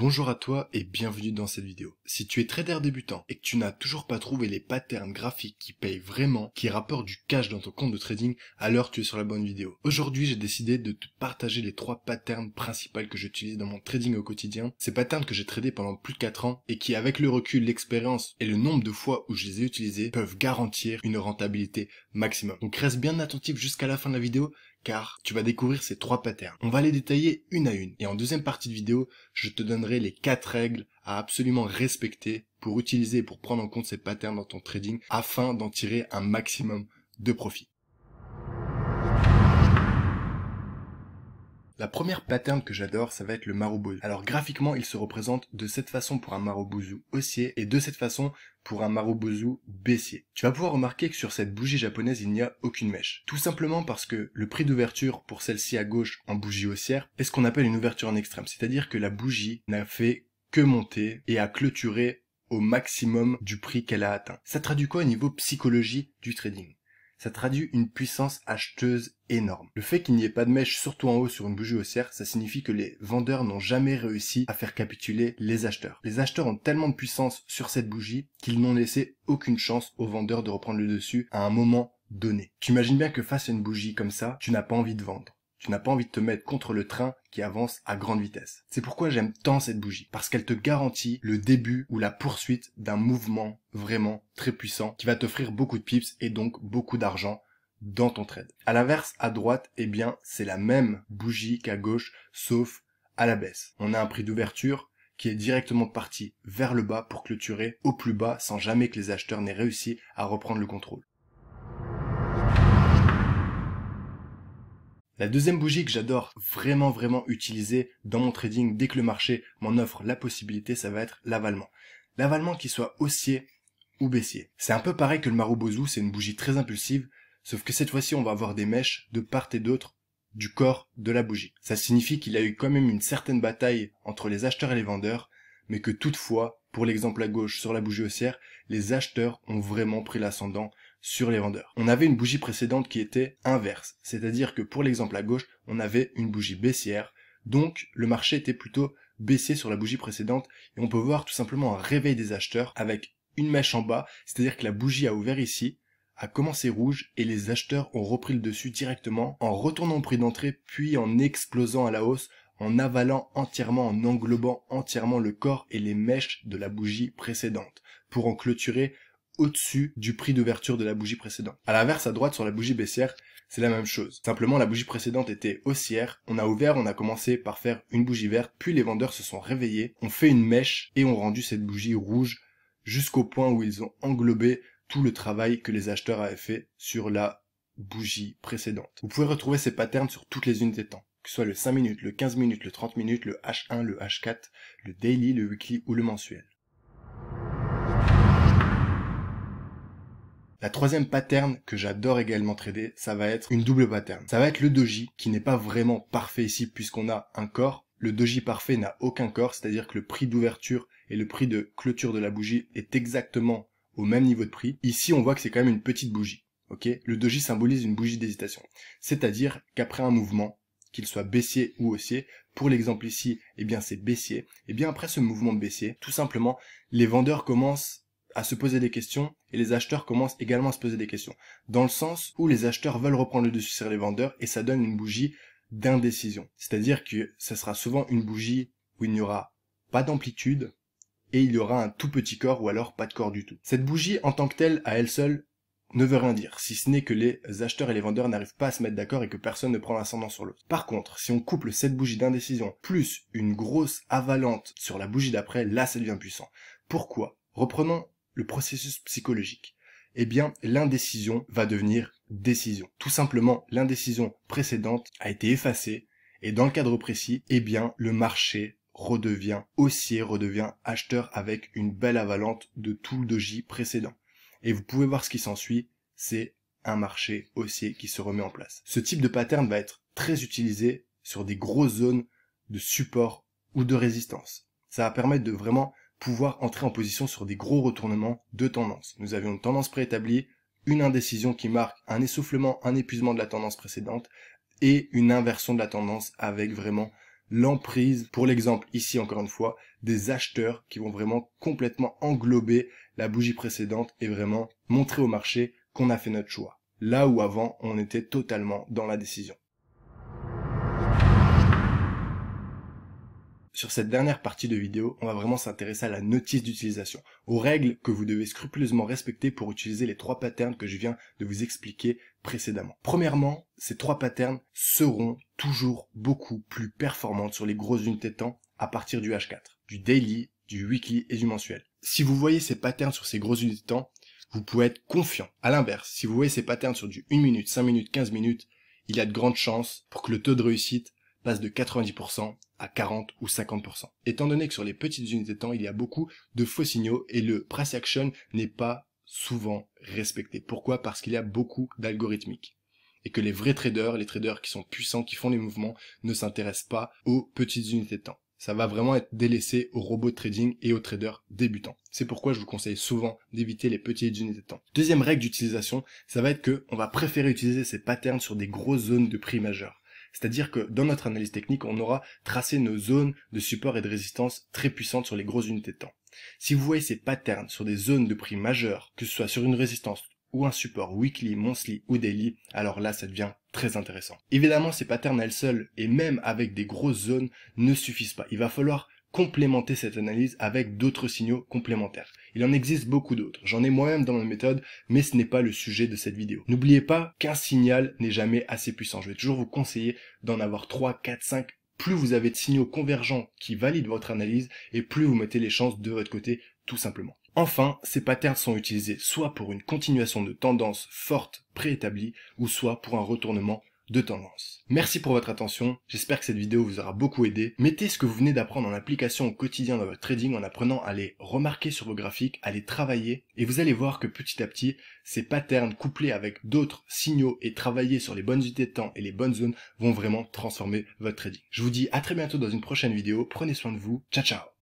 Bonjour à toi et bienvenue dans cette vidéo. Si tu es trader débutant et que tu n'as toujours pas trouvé les patterns graphiques qui payent vraiment, qui rapportent du cash dans ton compte de trading, alors tu es sur la bonne vidéo. Aujourd'hui, j'ai décidé de te partager les trois patterns principaux que j'utilise dans mon trading au quotidien. Ces patterns que j'ai tradés pendant plus de 4 ans et qui, avec le recul, l'expérience et le nombre de fois où je les ai utilisés, peuvent garantir une rentabilité maximum. Donc reste bien attentif jusqu'à la fin de la vidéo car tu vas découvrir ces trois patterns. On va les détailler une à une et en deuxième partie de vidéo, je te donnerai les quatre règles à absolument respecter pour utiliser et pour prendre en compte ces patterns dans ton trading afin d'en tirer un maximum de profit. La première pattern que j'adore, ça va être le marubozu. Alors graphiquement, il se représente de cette façon pour un marobozu haussier et de cette façon pour un marubozu baissier. Tu vas pouvoir remarquer que sur cette bougie japonaise, il n'y a aucune mèche. Tout simplement parce que le prix d'ouverture pour celle-ci à gauche en bougie haussière est ce qu'on appelle une ouverture en extrême, c'est-à-dire que la bougie n'a fait que monter et a clôturé au maximum du prix qu'elle a atteint. Ça traduit quoi au niveau psychologie du trading ça traduit une puissance acheteuse énorme. Le fait qu'il n'y ait pas de mèche, surtout en haut sur une bougie haussière, ça signifie que les vendeurs n'ont jamais réussi à faire capituler les acheteurs. Les acheteurs ont tellement de puissance sur cette bougie qu'ils n'ont laissé aucune chance aux vendeurs de reprendre le dessus à un moment donné. Tu imagines bien que face à une bougie comme ça, tu n'as pas envie de vendre tu n'as pas envie de te mettre contre le train qui avance à grande vitesse. C'est pourquoi j'aime tant cette bougie, parce qu'elle te garantit le début ou la poursuite d'un mouvement vraiment très puissant qui va t'offrir beaucoup de pips et donc beaucoup d'argent dans ton trade. À l'inverse, à droite, eh bien, c'est la même bougie qu'à gauche, sauf à la baisse. On a un prix d'ouverture qui est directement parti vers le bas pour clôturer au plus bas sans jamais que les acheteurs n'aient réussi à reprendre le contrôle. La deuxième bougie que j'adore vraiment vraiment utiliser dans mon trading dès que le marché m'en offre la possibilité, ça va être l'avalement. L'avalement qui soit haussier ou baissier. C'est un peu pareil que le marubozu, c'est une bougie très impulsive, sauf que cette fois-ci on va avoir des mèches de part et d'autre du corps de la bougie. Ça signifie qu'il y a eu quand même une certaine bataille entre les acheteurs et les vendeurs, mais que toutefois, pour l'exemple à gauche sur la bougie haussière, les acheteurs ont vraiment pris l'ascendant sur les vendeurs. On avait une bougie précédente qui était inverse, c'est-à-dire que pour l'exemple à gauche, on avait une bougie baissière, donc le marché était plutôt baissé sur la bougie précédente et on peut voir tout simplement un réveil des acheteurs avec une mèche en bas, c'est-à-dire que la bougie a ouvert ici, a commencé rouge et les acheteurs ont repris le dessus directement en retournant au prix d'entrée puis en explosant à la hausse en avalant entièrement, en englobant entièrement le corps et les mèches de la bougie précédente, pour en clôturer au-dessus du prix d'ouverture de la bougie précédente. À l'inverse, à droite, sur la bougie baissière, c'est la même chose. Simplement, la bougie précédente était haussière. On a ouvert, on a commencé par faire une bougie verte, puis les vendeurs se sont réveillés, ont fait une mèche et ont rendu cette bougie rouge jusqu'au point où ils ont englobé tout le travail que les acheteurs avaient fait sur la bougie précédente. Vous pouvez retrouver ces patterns sur toutes les unités de temps, que ce soit le 5 minutes, le 15 minutes, le 30 minutes, le H1, le H4, le daily, le weekly ou le mensuel. La troisième pattern que j'adore également trader, ça va être une double pattern. Ça va être le doji qui n'est pas vraiment parfait ici puisqu'on a un corps. Le doji parfait n'a aucun corps, c'est-à-dire que le prix d'ouverture et le prix de clôture de la bougie est exactement au même niveau de prix. Ici, on voit que c'est quand même une petite bougie. ok le doji symbolise une bougie d'hésitation. C'est-à-dire qu'après un mouvement, qu'il soit baissier ou haussier, pour l'exemple ici, eh bien c'est baissier, eh bien après ce mouvement de baissier, tout simplement, les vendeurs commencent à se poser des questions et les acheteurs commencent également à se poser des questions. Dans le sens où les acheteurs veulent reprendre le dessus sur les vendeurs et ça donne une bougie d'indécision. C'est-à-dire que ça sera souvent une bougie où il n'y aura pas d'amplitude et il y aura un tout petit corps ou alors pas de corps du tout. Cette bougie en tant que telle, à elle seule, ne veut rien dire, si ce n'est que les acheteurs et les vendeurs n'arrivent pas à se mettre d'accord et que personne ne prend l'ascendant sur l'autre. Par contre, si on couple cette bougie d'indécision plus une grosse avalante sur la bougie d'après, là ça devient puissant. Pourquoi Reprenons processus psychologique, et eh bien l'indécision va devenir décision. Tout simplement, l'indécision précédente a été effacée et dans le cadre précis, eh bien le marché redevient haussier, redevient acheteur avec une belle avalante de tout le doji précédent. Et vous pouvez voir ce qui s'ensuit, c'est un marché haussier qui se remet en place. Ce type de pattern va être très utilisé sur des grosses zones de support ou de résistance. Ça va permettre de vraiment pouvoir entrer en position sur des gros retournements de tendance. Nous avions une tendance préétablie, une indécision qui marque un essoufflement, un épuisement de la tendance précédente et une inversion de la tendance avec vraiment l'emprise, pour l'exemple ici encore une fois, des acheteurs qui vont vraiment complètement englober la bougie précédente et vraiment montrer au marché qu'on a fait notre choix. Là où avant on était totalement dans la décision. Sur cette dernière partie de vidéo, on va vraiment s'intéresser à la notice d'utilisation, aux règles que vous devez scrupuleusement respecter pour utiliser les trois patterns que je viens de vous expliquer précédemment. Premièrement, ces trois patterns seront toujours beaucoup plus performantes sur les grosses unités de temps à partir du H4, du daily, du weekly et du mensuel. Si vous voyez ces patterns sur ces grosses unités de temps, vous pouvez être confiant. À l'inverse, si vous voyez ces patterns sur du 1 minute, 5 minutes, 15 minutes, il y a de grandes chances pour que le taux de réussite passe de 90% à 40 ou 50%. Étant donné que sur les petites unités de temps, il y a beaucoup de faux signaux et le price action n'est pas souvent respecté. Pourquoi Parce qu'il y a beaucoup d'algorithmiques. Et que les vrais traders, les traders qui sont puissants, qui font les mouvements, ne s'intéressent pas aux petites unités de temps. Ça va vraiment être délaissé aux robots de trading et aux traders débutants. C'est pourquoi je vous conseille souvent d'éviter les petites unités de temps. Deuxième règle d'utilisation, ça va être que on va préférer utiliser ces patterns sur des grosses zones de prix majeurs. C'est-à-dire que dans notre analyse technique, on aura tracé nos zones de support et de résistance très puissantes sur les grosses unités de temps. Si vous voyez ces patterns sur des zones de prix majeures, que ce soit sur une résistance ou un support weekly, monthly ou daily, alors là ça devient très intéressant. Évidemment ces patterns elles seules et même avec des grosses zones ne suffisent pas. Il va falloir complémenter cette analyse avec d'autres signaux complémentaires. Il en existe beaucoup d'autres, j'en ai moi-même dans ma méthode, mais ce n'est pas le sujet de cette vidéo. N'oubliez pas qu'un signal n'est jamais assez puissant. Je vais toujours vous conseiller d'en avoir 3, 4, 5, plus vous avez de signaux convergents qui valident votre analyse et plus vous mettez les chances de votre côté tout simplement. Enfin, ces patterns sont utilisés soit pour une continuation de tendance forte préétablie ou soit pour un retournement de tendance. Merci pour votre attention, j'espère que cette vidéo vous aura beaucoup aidé. Mettez ce que vous venez d'apprendre en application au quotidien dans votre trading en apprenant à les remarquer sur vos graphiques, à les travailler, et vous allez voir que petit à petit, ces patterns couplés avec d'autres signaux et travaillés sur les bonnes unités de temps et les bonnes zones vont vraiment transformer votre trading. Je vous dis à très bientôt dans une prochaine vidéo, prenez soin de vous, ciao ciao